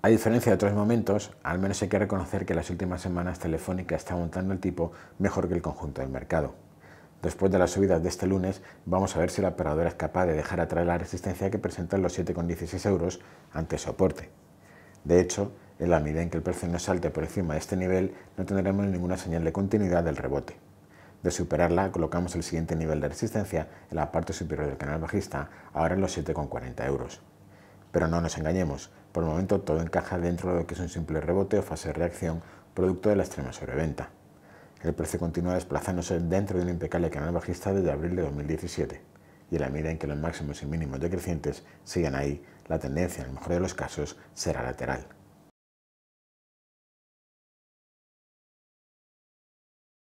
A diferencia de otros momentos, al menos hay que reconocer que las últimas semanas Telefónica está montando el tipo mejor que el conjunto del mercado. Después de las subidas de este lunes, vamos a ver si la operadora es capaz de dejar atrás la resistencia que presentan los 7,16 euros ante soporte. De hecho, en la medida en que el precio no salte por encima de este nivel, no tendremos ninguna señal de continuidad del rebote. De superarla, colocamos el siguiente nivel de resistencia en la parte superior del canal bajista, ahora en los 7,40 euros. Pero no nos engañemos, por el momento todo encaja dentro de lo que es un simple rebote o fase de reacción producto de la extrema sobreventa. El precio continúa desplazándose dentro de un impecable canal bajista desde abril de 2017 y en la medida en que los máximos y mínimos decrecientes sigan ahí, la tendencia, en el mejor de los casos, será lateral.